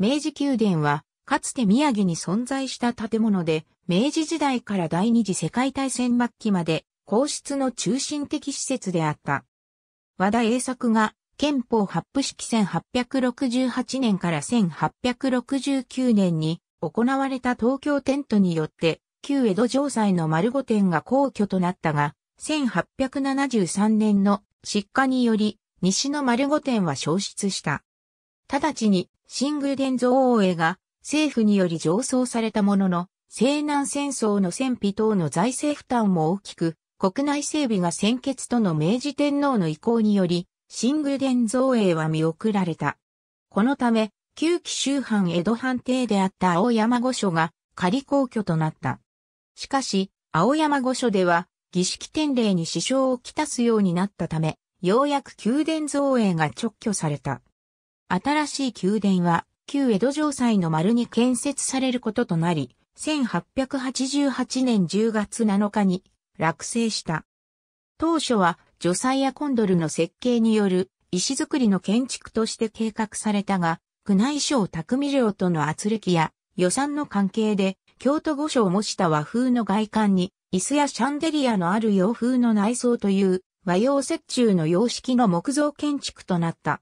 明治宮殿は、かつて宮城に存在した建物で、明治時代から第二次世界大戦末期まで、皇室の中心的施設であった。和田栄作が、憲法発布式1868年から1869年に行われた東京テントによって、旧江戸城西の丸御殿が皇居となったが、1873年の失火により、西の丸御殿は消失した。直ちに新宮殿造王へが政府により上層されたものの、西南戦争の戦費等の財政負担も大きく、国内整備が先決との明治天皇の意向により、新宮殿造営は見送られた。このため、旧紀州藩江戸藩邸であった青山御所が仮皇居となった。しかし、青山御所では、儀式典礼に支障をきたすようになったため、ようやく宮殿造営が直挙された。新しい宮殿は、旧江戸城西の丸に建設されることとなり、1888年10月7日に落成した。当初は除祭やコンドルの設計による石造りの建築として計画されたが、宮内省匠領との圧力や予算の関係で、京都御所を模した和風の外観に、椅子やシャンデリアのある洋風の内装という和洋折衷の様式の木造建築となった。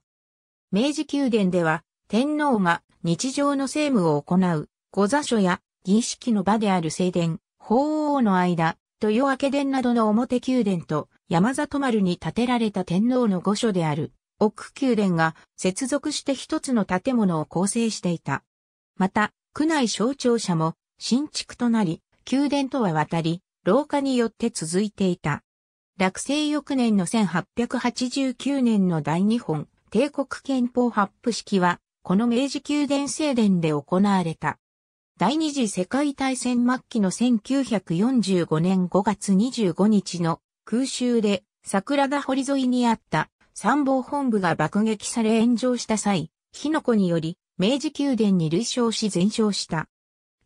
明治宮殿では、天皇が日常の政務を行う、御座所や儀式の場である正殿、法王の間、豊明殿などの表宮殿と山里丸に建てられた天皇の御所である奥宮殿が接続して一つの建物を構成していた。また、区内省庁舎も新築となり、宮殿とは渡り、廊下によって続いていた。落成翌年の1889年の大日本帝国憲法発布式は、この明治宮殿正殿で行われた。第二次世界大戦末期の1945年5月25日の空襲で桜田堀沿いにあった参謀本部が爆撃され炎上した際、火の粉により明治宮殿に類焼し全焼した。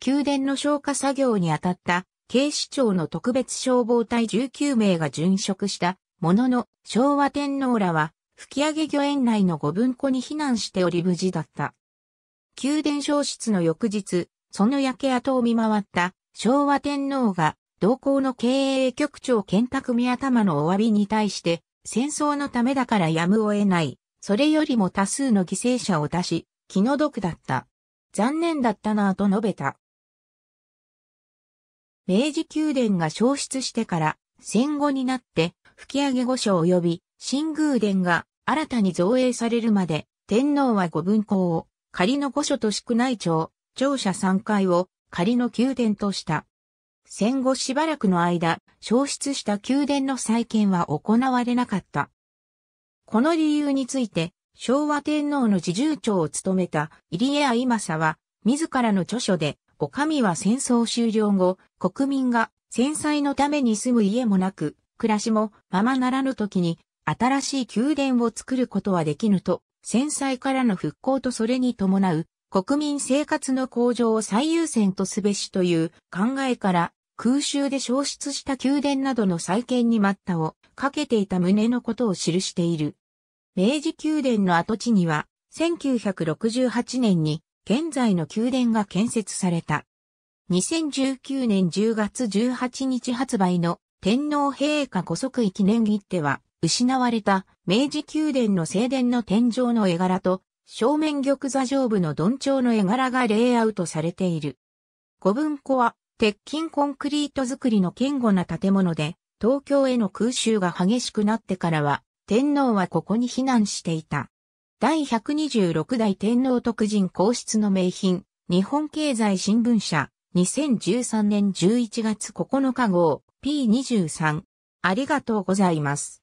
宮殿の消火作業に当たった警視庁の特別消防隊19名が殉職したものの昭和天皇らは吹上御苑内の御文庫に避難しており無事だった。宮殿消失の翌日、その焼け跡を見回った昭和天皇が同行の経営局長健卓宮玉のお詫びに対して戦争のためだからやむを得ない、それよりも多数の犠牲者を出し、気の毒だった。残念だったなぁと述べた。明治宮殿が消失してから戦後になって吹上御所及び新宮殿が新たに造営されるまで、天皇は御分校を、仮の御所と宿内庁、庁舎3階を仮の宮殿とした。戦後しばらくの間、消失した宮殿の再建は行われなかった。この理由について、昭和天皇の侍従長を務めた入江愛政は、自らの著書で、お上は戦争終了後、国民が戦災のために住む家もなく、暮らしもままならぬ時に新しい宮殿を作ることはできぬと、戦災からの復興とそれに伴う国民生活の向上を最優先とすべしという考えから空襲で消失した宮殿などの再建に待ったをかけていた旨のことを記している。明治宮殿の跡地には1968年に現在の宮殿が建設された。2019年10月18日発売の天皇陛下古即位記念切手は失われた明治宮殿の正殿の天井の絵柄と正面玉座上部の鈍調の絵柄がレイアウトされている。古文庫は鉄筋コンクリート造りの堅固な建物で東京への空襲が激しくなってからは天皇はここに避難していた。第126代天皇徳人皇室の名品、日本経済新聞社、2013年11月9日号、P23。ありがとうございます。